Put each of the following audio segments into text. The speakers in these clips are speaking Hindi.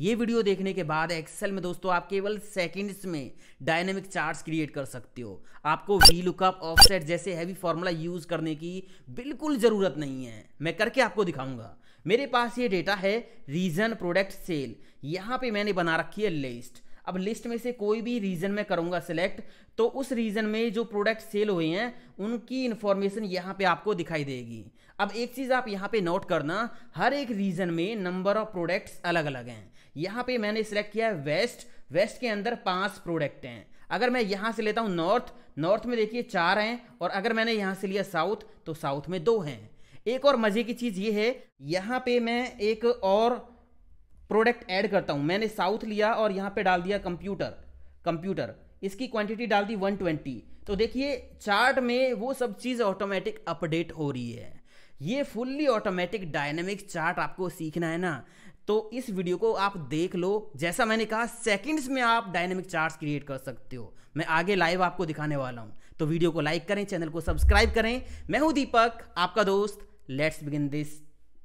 ये वीडियो देखने के बाद एक्सेल में दोस्तों आप केवल सेकंड्स में डायनेमिक चार्ट्स क्रिएट कर सकते हो आपको वी लुकअप ऑफसेट जैसे हैवी फॉर्मूला यूज करने की बिल्कुल ज़रूरत नहीं है मैं करके आपको दिखाऊंगा मेरे पास ये डेटा है रीजन प्रोडक्ट सेल यहाँ पे मैंने बना रखी है लिस्ट अब लिस्ट में से कोई भी रीजन में करूँगा सिलेक्ट तो उस रीजन में जो प्रोडक्ट सेल हुए हैं उनकी इन्फॉर्मेशन यहाँ पे आपको दिखाई देगी अब एक चीज़ आप यहाँ पे नोट करना हर एक रीजन में नंबर ऑफ प्रोडक्ट्स अलग अलग हैं यहां पे मैंने सिलेक्ट किया है वेस्ट वेस्ट के अंदर पांच प्रोडक्ट हैं अगर मैं यहां से लेता हूं नॉर्थ नॉर्थ में देखिए चार हैं और अगर मैंने यहां से लिया साउथ तो साउथ में दो हैं एक और मज़े की चीज़ ये है यहां पे मैं एक और प्रोडक्ट ऐड करता हूं मैंने साउथ लिया और यहां पे डाल दिया कंप्यूटर कंप्यूटर इसकी क्वांटिटी डाल दी 120 तो देखिए चार्ट में वो सब चीज़ ऑटोमेटिक अपडेट हो रही है ये फुल्ली ऑटोमेटिक डायनेमिक चार्ट आपको सीखना है ना तो इस वीडियो को आप देख लो जैसा मैंने कहा सेकंड्स में आप डायनेमिक चार्ट्स क्रिएट कर सकते हो मैं आगे लाइव आपको दिखाने वाला हूं तो वीडियो को लाइक करें चैनल को सब्सक्राइब करें मैं हूं दीपक आपका दोस्त लेट्स बिगिन दिस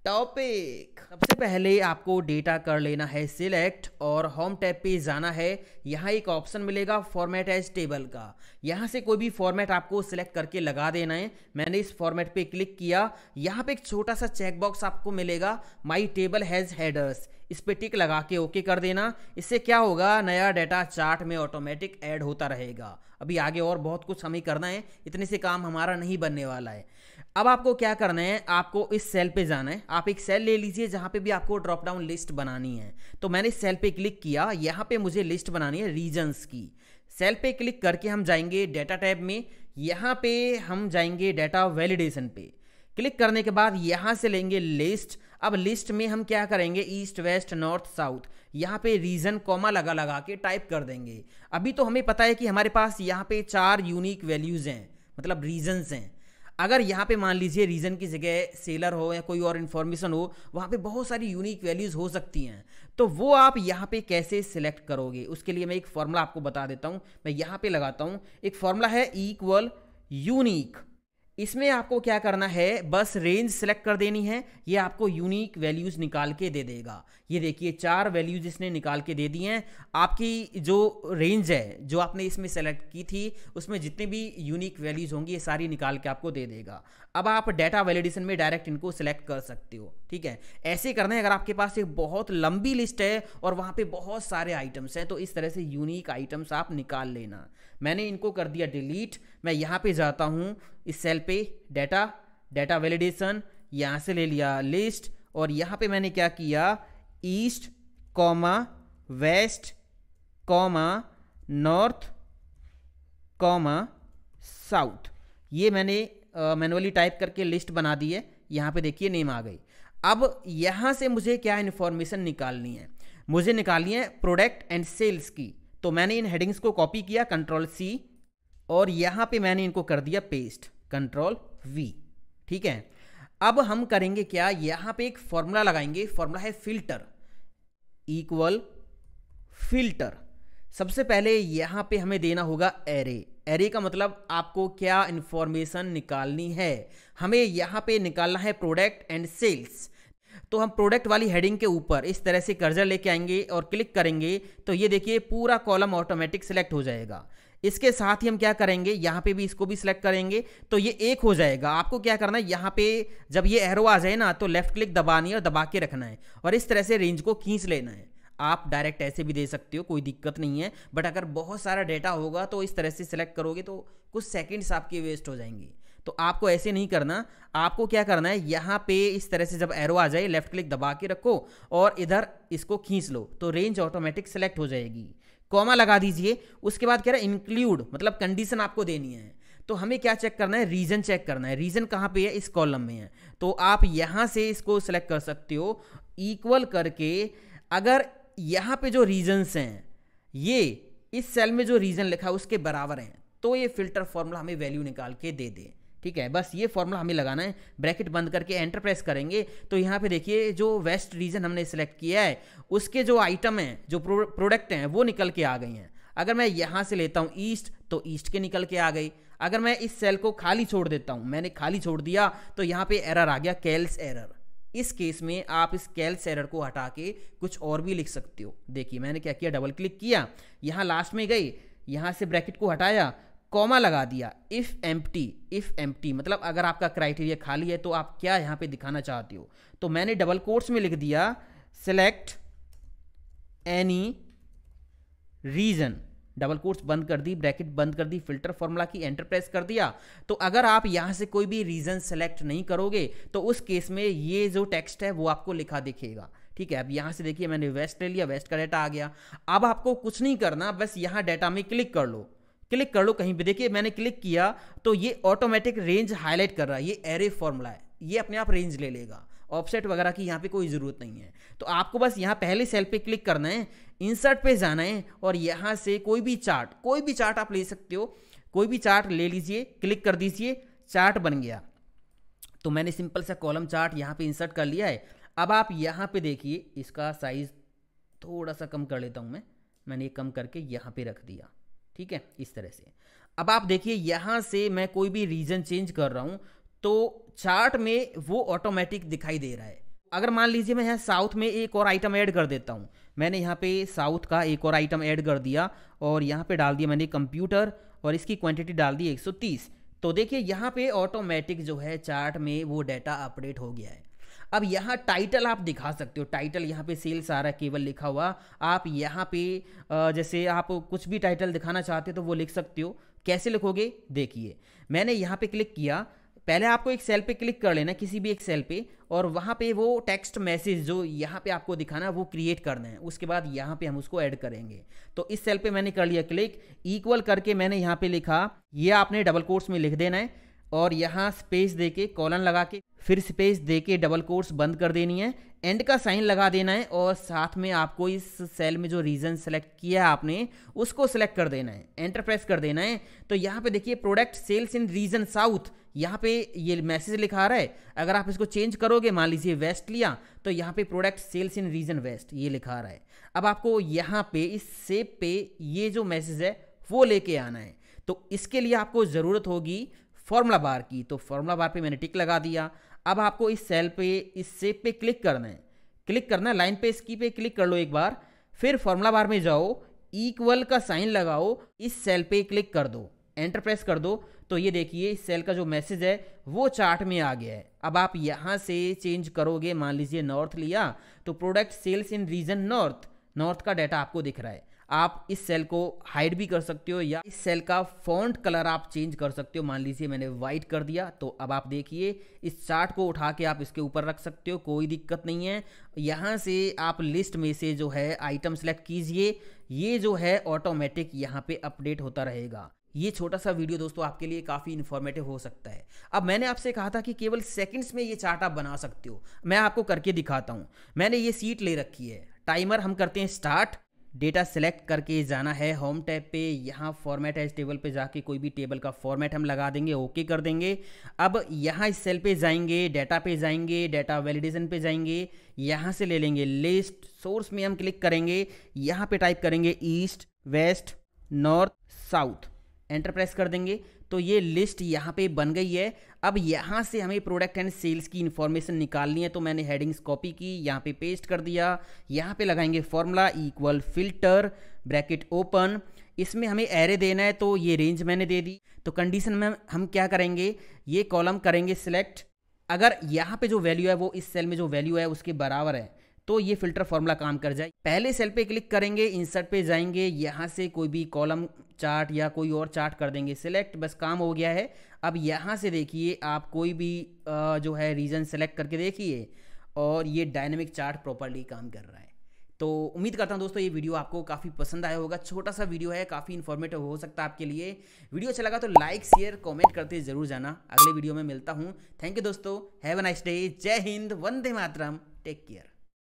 टॉपिक सबसे पहले आपको डेटा कर लेना है सिलेक्ट और होम टैब पे जाना है यहाँ एक ऑप्शन मिलेगा फॉर्मेट एज टेबल का यहाँ से कोई भी फॉर्मेट आपको सिलेक्ट करके लगा देना है मैंने इस फॉर्मेट पे क्लिक किया यहाँ पे एक छोटा सा चेकबॉक्स आपको मिलेगा माई टेबल हैज़ हेडर्स इस पर टिक लगा के ओके कर देना इससे क्या होगा नया डेटा चार्ट में ऑटोमेटिक ऐड होता रहेगा अभी आगे और बहुत कुछ हमें करना है इतने से काम हमारा नहीं बनने वाला है अब आपको क्या करना है आपको इस सेल पे जाना है आप एक सेल ले लीजिए जहाँ पे भी आपको ड्रॉप डाउन लिस्ट बनानी है तो मैंने इस सेल पे क्लिक किया यहाँ पे मुझे लिस्ट बनानी है रीजन्स की सेल पे क्लिक करके हम जाएंगे डेटा टैब में यहाँ पे हम जाएंगे डेटा वैलिडेशन पे क्लिक करने के बाद यहाँ से लेंगे लिस्ट अब लिस्ट में हम क्या करेंगे ईस्ट वेस्ट नॉर्थ साउथ यहाँ पे रीजन कॉमा लगा लगा के टाइप कर देंगे अभी तो हमें पता है कि हमारे पास यहाँ पे चार यूनिक वैल्यूज़ हैं मतलब रीजन्स हैं अगर यहाँ पे मान लीजिए रीजन की जगह सेलर हो या कोई और इन्फॉर्मेशन हो वहाँ पे बहुत सारी यूनिक वैल्यूज़ हो सकती हैं तो वो आप यहाँ पे कैसे सिलेक्ट करोगे उसके लिए मैं एक फॉर्मूला आपको बता देता हूँ मैं यहाँ पे लगाता हूँ एक फॉर्मूला है इक्वल यूनिक इसमें आपको क्या करना है बस रेंज सेलेक्ट कर देनी है ये आपको यूनिक वैल्यूज़ निकाल के दे देगा ये देखिए चार वैल्यूज इसने निकाल के दे दी हैं आपकी जो रेंज है जो आपने इसमें सेलेक्ट की थी उसमें जितने भी यूनिक वैल्यूज़ होंगी ये सारी निकाल के आपको दे देगा अब आप डाटा वैलिडेशन में डायरेक्ट इनको सेलेक्ट कर सकते हो ठीक है ऐसे करना है अगर आपके पास एक बहुत लंबी लिस्ट है और वहाँ पर बहुत सारे आइटम्स हैं तो इस तरह से यूनिक आइटम्स आप निकाल लेना मैंने इनको कर दिया डिलीट मैं यहाँ पे जाता हूँ इस सेल पे डेटा डेटा वैलिडेशन यहाँ से ले लिया लिस्ट और यहाँ पे मैंने क्या किया east comma west comma north comma south ये मैंने मैनुअली टाइप करके लिस्ट बना दी है यहाँ पे देखिए नेम आ गई अब यहाँ से मुझे क्या इन्फॉर्मेशन निकालनी है मुझे निकालनी है प्रोडक्ट एंड सेल्स की तो मैंने इन हेडिंग्स को कॉपी किया कंट्रोल सी और यहाँ पे मैंने इनको कर दिया पेस्ट कंट्रोल वी ठीक है अब हम करेंगे क्या यहाँ पे एक फॉर्मूला लगाएंगे फॉर्मूला है फिल्टर इक्वल फिल्टर सबसे पहले यहाँ पे हमें देना होगा एरे एरे का मतलब आपको क्या इन्फॉर्मेशन निकालनी है हमें यहाँ पे निकालना है प्रोडक्ट एंड सेल्स तो हम प्रोडक्ट वाली हेडिंग के ऊपर इस तरह से कर्जर लेके आएंगे और क्लिक करेंगे तो ये देखिए पूरा कॉलम ऑटोमेटिक सेलेक्ट हो जाएगा इसके साथ ही हम क्या करेंगे यहाँ पे भी इसको भी सिलेक्ट करेंगे तो ये एक हो जाएगा आपको क्या करना है यहाँ पे जब ये एरो आ जाए ना तो लेफ्ट क्लिक दबानी है और दबा के रखना है और इस तरह से रेंज को खींच लेना है आप डायरेक्ट ऐसे भी दे सकते हो कोई दिक्कत नहीं है बट अगर बहुत सारा डेटा होगा तो इस तरह से सिलेक्ट करोगे तो कुछ सेकेंड्स आपके वेस्ट हो जाएंगे तो आपको ऐसे नहीं करना आपको क्या करना है यहाँ पे इस तरह से जब एरो आ जाए लेफ्ट क्लिक दबा के रखो और इधर इसको खींच लो तो रेंज ऑटोमेटिक सेलेक्ट हो जाएगी कॉमा लगा दीजिए उसके बाद कह रहा है इंक्लूड मतलब कंडीशन आपको देनी है तो हमें क्या चेक करना है रीजन चेक करना है रीजन कहाँ पे है इस कॉलम में है तो आप यहाँ से इसको सेलेक्ट कर सकते हो इक्वल करके अगर यहाँ पे जो रीजन्स हैं ये इस सेल में जो रीजन लिखा है उसके बराबर हैं तो ये फिल्टर फॉर्मूला हमें वैल्यू निकाल के दे दें ठीक है बस ये फॉर्मूला हमें लगाना है ब्रैकेट बंद करके एंटर प्रेस करेंगे तो यहाँ पे देखिए जो वेस्ट रीजन हमने सेलेक्ट किया है उसके जो आइटम हैं जो प्रोडक्ट हैं वो निकल के आ गई हैं अगर मैं यहाँ से लेता हूँ ईस्ट तो ईस्ट के निकल के आ गई अगर मैं इस सेल को खाली छोड़ देता हूँ मैंने खाली छोड़ दिया तो यहाँ पे एरर आ गया कैल्स एरर इस केस में आप इस कैल्स एरर को हटा के कुछ और भी लिख सकते हो देखिए मैंने क्या किया डबल क्लिक किया यहाँ लास्ट में गई यहाँ से ब्रैकेट को हटाया कॉमा लगा दिया इफ़ टी इफ़ टी मतलब अगर आपका क्राइटेरिया खाली है तो आप क्या यहां पे दिखाना चाहते हो तो मैंने डबल कोर्स में लिख दिया select any region double quotes बंद कर दी ब्रैकेट बंद कर दी फिल्टर फॉर्मूला की एंटर प्रेस कर दिया तो अगर आप यहां से कोई भी रीज़न सेलेक्ट नहीं करोगे तो उस केस में ये जो टेक्स्ट है वो आपको लिखा दिखेगा ठीक है अब यहां से देखिए मैंने वेस्ट ले लिया वेस्ट का डाटा आ गया अब आपको कुछ नहीं करना बस यहाँ डाटा में क्लिक कर लो क्लिक कर लो कहीं भी देखिए मैंने क्लिक किया तो ये ऑटोमेटिक रेंज हाईलाइट कर रहा है ये एरे फॉर्मूला है ये अपने आप रेंज ले लेगा ऑफसेट वगैरह की यहाँ पे कोई ज़रूरत नहीं है तो आपको बस यहाँ पहले सेल पे क्लिक करना है इंसर्ट पे जाना है और यहाँ से कोई भी चार्ट कोई भी चार्ट आप ले सकते हो कोई भी चार्ट ले लीजिए क्लिक कर दीजिए चार्ट बन गया तो मैंने सिंपल सा कॉलम चार्ट यहाँ पे इंसर्ट कर लिया है अब आप यहाँ पे देखिए इसका साइज़ थोड़ा सा कम कर लेता हूँ मैं मैंने ये कम करके यहाँ पे रख दिया ठीक है इस तरह से अब आप देखिए यहाँ से मैं कोई भी रीजन चेंज कर रहा हूँ तो चार्ट में वो ऑटोमेटिक दिखाई दे रहा है अगर मान लीजिए मैं यहाँ साउथ में एक और आइटम ऐड कर देता हूँ मैंने यहाँ पे साउथ का एक और आइटम ऐड कर दिया और यहाँ पे डाल दिया मैंने कंप्यूटर और इसकी क्वांटिटी डाल दी 130 तो देखिए यहाँ पे ऑटोमेटिक जो है चार्ट में वो डाटा अपडेट हो गया है अब यहाँ टाइटल आप दिखा सकते हो टाइटल यहाँ पे सेल्स आ रहा है केवल लिखा हुआ आप यहाँ पे जैसे आप कुछ भी टाइटल दिखाना चाहते हो तो वो लिख सकते हो कैसे लिखोगे देखिए मैंने यहाँ पे क्लिक किया पहले आपको एक सेल पे क्लिक कर लेना किसी भी एक सेल पे और वहाँ पे वो टेक्स्ट मैसेज जो यहाँ पे आपको दिखाना है वो क्रिएट करना है उसके बाद यहाँ पे हम उसको ऐड करेंगे तो इस सेल पे मैंने कर लिया क्लिक इक्वल करके मैंने यहाँ पे लिखा ये आपने डबल कोर्स में लिख देना है और यहाँ स्पेस दे के कॉलन लगा के फिर स्पेस दे के डबल कोर्स बंद कर देनी है एंड का साइन लगा देना है और साथ में आपको इस सेल में जो रीजन सेलेक्ट किया है आपने उसको सेलेक्ट कर देना है एंटर प्रेस कर देना है तो यहाँ पे देखिए product sales in region south यहाँ पे ये मैसेज लिखा रहा है अगर आप इसको चेंज करोगे मान लीजिए वेस्ट लिया तो यहाँ पे product sales in region west ये लिखा रहा है अब आपको यहाँ पे इस सेप पे ये जो मैसेज है वो लेके आना है तो इसके लिए आपको ज़रूरत होगी फॉर्मूला बार की तो फॉर्मूला बार पे मैंने टिक लगा दिया अब आपको इस सेल पे इस सेप पे क्लिक करना है क्लिक करना है लाइन पे इसकी पे क्लिक कर लो एक बार फिर फॉर्मूला बार में जाओ इक्वल का साइन लगाओ इस सेल पे क्लिक कर दो एंटर प्रेस कर दो तो ये देखिए इस सेल का जो मैसेज है वो चार्ट में आ गया है अब आप यहाँ से चेंज करोगे मान लीजिए नॉर्थ लिया तो product sales in region north north का डाटा आपको दिख रहा है आप इस सेल को हाइड भी कर सकते हो या इस सेल का फॉन्ट कलर आप चेंज कर सकते हो मान लीजिए मैंने वाइट कर दिया तो अब आप देखिए इस चार्ट को उठा के आप इसके ऊपर रख सकते हो कोई दिक्कत नहीं है यहाँ से आप लिस्ट में से जो है आइटम सेलेक्ट कीजिए ये जो है ऑटोमेटिक यहाँ पे अपडेट होता रहेगा ये छोटा सा वीडियो दोस्तों आपके लिए काफ़ी इन्फॉर्मेटिव हो सकता है अब मैंने आपसे कहा था कि केवल सेकंड्स में ये चार्ट आप बना सकते हो मैं आपको करके दिखाता हूँ मैंने ये सीट ले रखी है टाइमर हम करते हैं स्टार्ट डेटा सेलेक्ट करके जाना है होम टैब पे यहाँ फॉर्मेट है इस टेबल पे जाके कोई भी टेबल का फॉर्मेट हम लगा देंगे ओके कर देंगे अब यहाँ इस सेल पे जाएंगे डेटा पे जाएंगे डेटा वैलिडेशन पे जाएंगे यहाँ से ले लेंगे लिस्ट सोर्स में हम क्लिक करेंगे यहाँ पे टाइप करेंगे east west north south enter press कर देंगे तो ये लिस्ट यहाँ पे बन गई है अब यहाँ से हमें प्रोडक्ट एंड सेल्स की इन्फॉर्मेशन निकालनी है तो मैंने हेडिंग्स कॉपी की यहाँ पे पेस्ट कर दिया यहाँ पे लगाएंगे formula equal filter bracket open इसमें हमें एरे देना है तो ये रेंज मैंने दे दी तो कंडीशन में हम क्या करेंगे ये कॉलम करेंगे सिलेक्ट अगर यहाँ पे जो वैल्यू है वो इस सेल में जो वैल्यू है उसके बराबर है तो ये फिल्टर फॉर्मूला काम कर जाए पहले सेल पे क्लिक करेंगे इंसर्ट पे जाएंगे यहाँ से कोई भी कॉलम चार्ट या कोई और चार्ट कर देंगे सिलेक्ट बस काम हो गया है अब यहाँ से देखिए आप कोई भी जो है रीजन सेलेक्ट करके देखिए और ये डायनेमिक चार्ट प्रॉपरली काम कर रहा है तो उम्मीद करता हूँ दोस्तों ये वीडियो आपको काफ़ी पसंद आया होगा छोटा सा वीडियो है काफ़ी इन्फॉर्मेटिव हो सकता है आपके लिए वीडियो अच्छा लगा तो लाइक शेयर कमेंट करते जरूर जाना अगले वीडियो में मिलता हूँ थैंक यू दोस्तों हैव अ नाइस डे जय हिंद वंदे मातरम टेक केयर